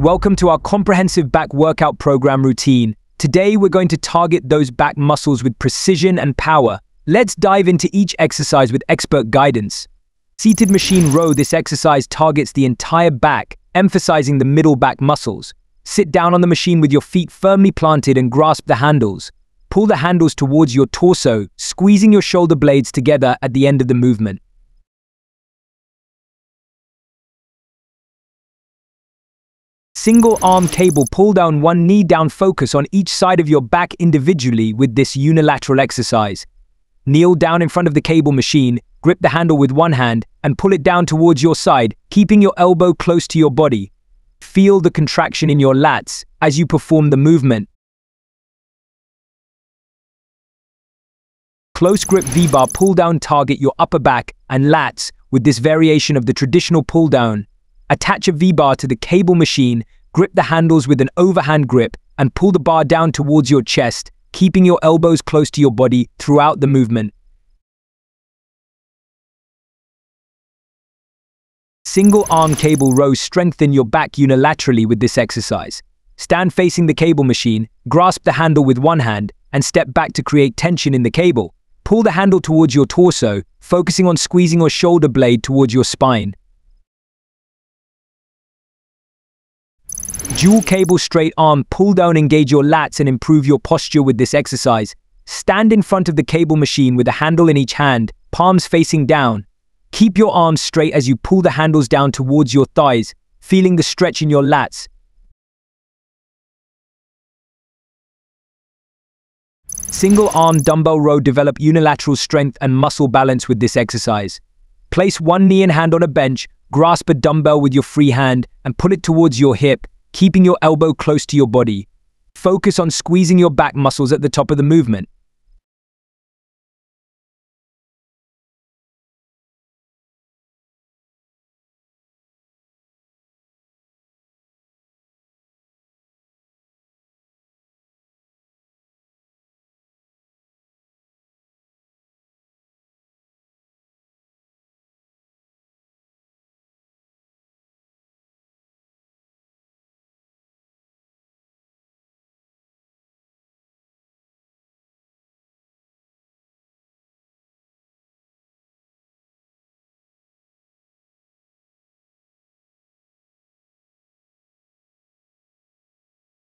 Welcome to our comprehensive back workout program routine. Today, we're going to target those back muscles with precision and power. Let's dive into each exercise with expert guidance. Seated machine row, this exercise targets the entire back, emphasizing the middle back muscles. Sit down on the machine with your feet firmly planted and grasp the handles. Pull the handles towards your torso, squeezing your shoulder blades together at the end of the movement. single arm cable pull down one knee down focus on each side of your back individually with this unilateral exercise. Kneel down in front of the cable machine, grip the handle with one hand, and pull it down towards your side, keeping your elbow close to your body. Feel the contraction in your lats as you perform the movement. Close grip V-bar pull down target your upper back and lats with this variation of the traditional pull down. Attach a V-bar to the cable machine Grip the handles with an overhand grip and pull the bar down towards your chest, keeping your elbows close to your body throughout the movement. Single arm cable rows strengthen your back unilaterally with this exercise. Stand facing the cable machine, grasp the handle with one hand, and step back to create tension in the cable. Pull the handle towards your torso, focusing on squeezing your shoulder blade towards your spine. Dual cable straight arm, pull down, engage your lats and improve your posture with this exercise. Stand in front of the cable machine with a handle in each hand, palms facing down. Keep your arms straight as you pull the handles down towards your thighs, feeling the stretch in your lats. Single arm dumbbell row develop unilateral strength and muscle balance with this exercise. Place one knee and hand on a bench, grasp a dumbbell with your free hand and pull it towards your hip, keeping your elbow close to your body. Focus on squeezing your back muscles at the top of the movement.